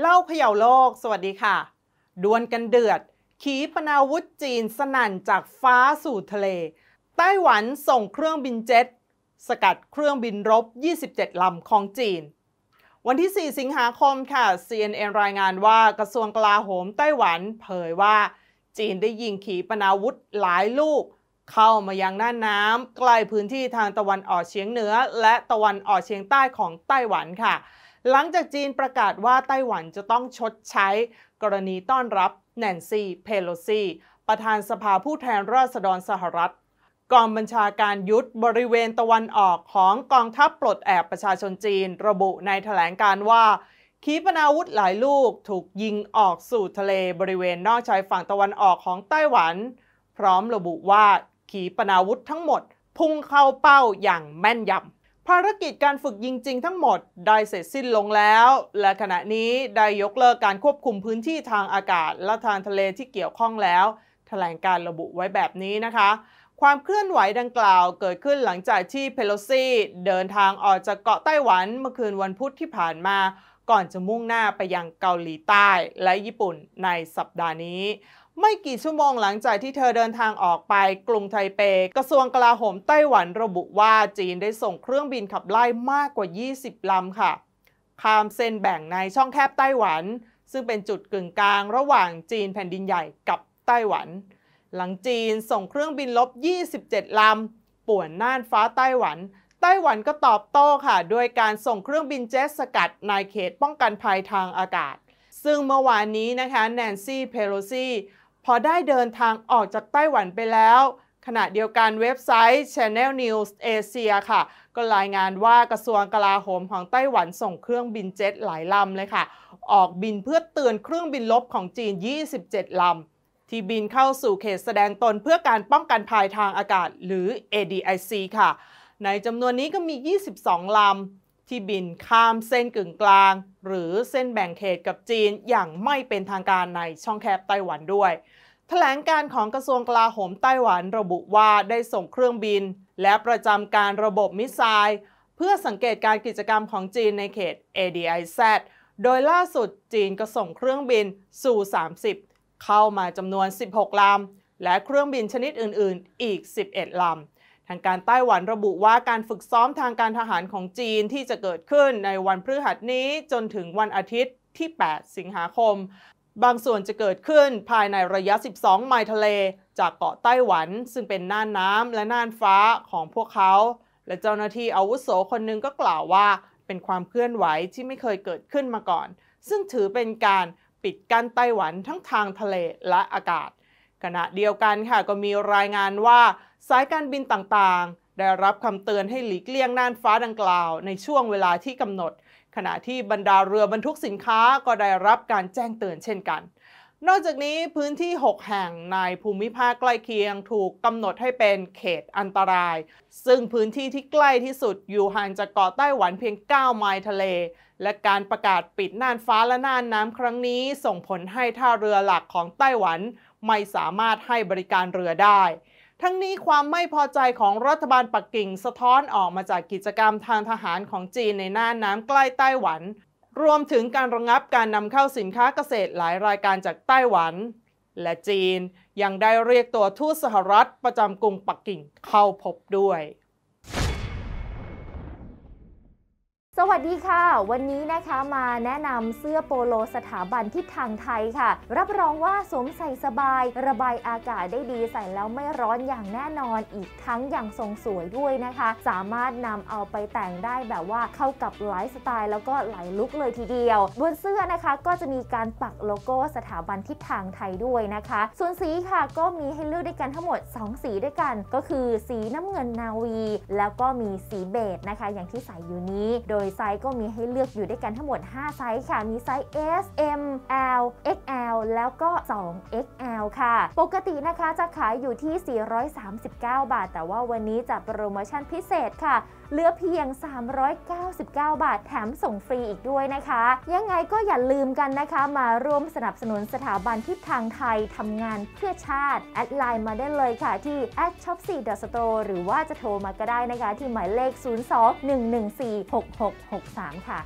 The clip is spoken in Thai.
เล่าเขย่าโลก สวัสดีค่ะ ดวลกันเดือด ขีปนาวุธจีนสนั่นจากฟ้าสู่ทะเล ไต้หวันส่งเครื่องบินเจ็ต สกัดเครื่องบินรบ 27 ลำของจีน วันที่ 4 สิงหาคมค่ะ CNN รายงานว่ากระทรวงกลาโหมไต้หวัน เผยว่าจีนได้ยิงขีปนาวุธหลายลูก เข้ามายังหน้าน้ำใกล้พื้นที่ทางตะวันออกเฉียงเหนือ และตะวันออกเฉียงใต้ของไต้หวันค่ะหลังจากจีนประกาศว่าไต้หวันจะต้องชดใช้กรณีต้อนรับแนนซีเพโลซีประธานสภาผู้แทนราษฎรสหรัฐกองบัญชาการยุทธบริเวณตะวันออกของกองทัพปลดแอบประชาชนจีนระบุในแถลงการว่า ขีปนาวุธหลายลูกถูกยิงออกสู่ทะเลบริเวณนอกชายฝั่งตะวันออกของไต้หวัน พร้อมระบุว่าขีปนาวุธทั้งหมดพุ่งเข้าเป้าอย่างแม่นยำภารกิจการฝึกยิงจริงทั้งหมดได้เสร็จสิ้นลงแล้ว และขณะนี้ได้ยกเลิกการควบคุมพื้นที่ทางอากาศและทางทะเลที่เกี่ยวข้องแล้ว แถลงการระบุไว้แบบนี้นะคะ ความเคลื่อนไหวดังกล่าวเกิดขึ้นหลังจากที่เพโลซีเดินทางออกจากเกาะไต้หวัน เมื่อคืนวันพุธที่ผ่านมา ก่อนจะมุ่งหน้าไปยังเกาหลีใต้และญี่ปุ่นในสัปดาห์นี้ไม่กี่ชั่วโมงหลังจากที่เธอเดินทางออกไป กรุงไทเปกระทรวงกลาโหมไต้หวันระบุว่าจีนได้ส่งเครื่องบินขับไล่มากกว่า 20 ลำค่ะข้ามเส้นแบ่งในช่องแคบไต้หวัน ซึ่งเป็นจุดกึ่งกลางระหว่างจีนแผ่นดินใหญ่กับไต้หวัน หลังจีนส่งเครื่องบินลบ 27 ลำ ป่วนน่านฟ้าไต้หวัน ไต้หวันก็ตอบโต้ค่ะด้วยการส่งเครื่องบินเจ็ตสกัดในเขตป้องกันภัยทางอากาศ ซึ่งเมื่อวานนี้นะคะแนนซี่เพโลซีพอได้เดินทางออกจากไต้หวันไปแล้ว ขณะเดียวกันเว็บไซต์ Channel News Asia ค่ะ ก็รายงานว่ากระทรวงกลาโหมของไต้หวันส่งเครื่องบินเจ็ตหลายลำเลยค่ะ ออกบินเพื่อเตือนเครื่องบินลบของจีน 27ลำที่บินเข้าสู่เขตแสดงตนเพื่อการป้องกันภัยทางอากาศหรือ ADIC ค่ะ ในจำนวนนี้ก็มี 22 ลำที่บินข้ามเส้นกึ่งกลาง หรือเส้นแบ่งเขตกับจีนอย่างไม่เป็นทางการในช่องแคบไต้หวันด้วย แถลงการของกระทรวงกลาโหมไต้หวัน ระบุว่าได้ส่งเครื่องบิน และประจำการระบบมิสไซล์ เพื่อสังเกตการกิจกรรมของจีนในเขต ADIZ โดยล่าสุดจีนก็ส่งเครื่องบิน สู่ 30 เข้ามาจำนวน 16 ลำ และเครื่องบินชนิดอื่น ๆ อีก 11ลำทางการไต้หวันระบุว่าการฝึกซ้อมทางการทหารของจีนที่จะเกิดขึ้นในวันพฤหัสนี้จนถึงวันอาทิตย์ที่ 8 สิงหาคม บางส่วนจะเกิดขึ้นภายในระยะ 12 ไมล์ทะเลจากเกาะไต้หวันซึ่งเป็นน่านน้ำและน่านฟ้าของพวกเขา และเจ้าหน้าที่อาวุโสคนหนึ่งก็กล่าวว่าเป็นความเคลื่อนไหวที่ไม่เคยเกิดขึ้นมาก่อน ซึ่งถือเป็นการปิดกั้นไต้หวันทั้งทางทะเลและอากาศขณะเดียวกันค่ะก็มีรายงานว่าสายการบินต่างๆ ได้รับคำเตือนให้หลีกเลี่ยงน่านฟ้าดังกล่าวในช่วงเวลาที่กำหนด ขณะที่บรรดาเรือบรรทุกสินค้าก็ได้รับการแจ้งเตือนเช่นกันนอกจากนี้พื้นที่ 6 แห่งในภูมิภาคใกล้เคียง ถูกกำหนดให้เป็นเขตอันตราย ซึ่งพื้นที่ที่ใกล้ที่สุด อยู่ห่างจากเกาะไต้หวันเพียง 9 ไมล์ทะเล และการประกาศปิดน่านฟ้าและน่านน้ำครั้งนี้ ส่งผลให้ท่าเรือหลักของไต้หวัน ไม่สามารถให้บริการเรือได้ ทั้งนี้ความไม่พอใจของรัฐบาลปักกิ่งสะท้อนออกมาจากกิจกรรมทางทหารของจีนในน่านน้ำใกล้ไต้หวันรวมถึงการระงงับการนำเข้าสินค้าเกษตรหลายรายการจากไต้หวัน และจีน ยังได้เรียกตัวทูตสหรัฐประจำกรุงปักกิ่งเข้าพบด้วยสวัสดีค่ะ วันนี้นะคะมาแนะนำเสื้อโปโลสถาบันทิศทางไทยค่ะ รับรองว่าสวมใส่สบาย ระบายอากาศได้ดีใส่แล้วไม่ร้อนอย่างแน่นอนอีกทั้งอย่างทรงสวยด้วยนะคะ สามารถนำเอาไปแต่งได้แบบว่าเข้ากับหลายสไตล์แล้วก็หลายลุคเลยทีเดียว บนเสื้อนะคะก็จะมีการปักโลโก้สถาบันทิศทางไทยด้วยนะคะ ส่วนสีค่ะก็มีให้เลือกด้วยกันทั้งหมด 2 สีด้วยกัน ก็คือสีน้ำเงินนาวี แล้วก็มีสีเบจนะคะอย่างที่ใส่อยู่นี้โดยยไซส์ก็มีให้เลือกอยู่ด้วยกันทั้งหมด 5 ไซส์ค่ะ มีไซส์ S M L XL แล้วก็ 2XL ค่ะ ปกตินะคะจะขายอยู่ที่ 439 บาท แต่ว่าวันนี้จะโปรโมชั่นพิเศษค่ะ เหลือเพียง 399 บาทแถมส่งฟรีอีกด้วยนะคะ ยังไงก็อย่าลืมกันนะคะ มาร่วมสนับสนุนสถาบันทิศทางไทย ทำงานเพื่อชาติ แอดไลน์มาได้เลยค่ะที่ a shop4.store หรือว่าจะโทร มาก็ได้นะคะ ที่หมายเลข 0211466 763ค่ะ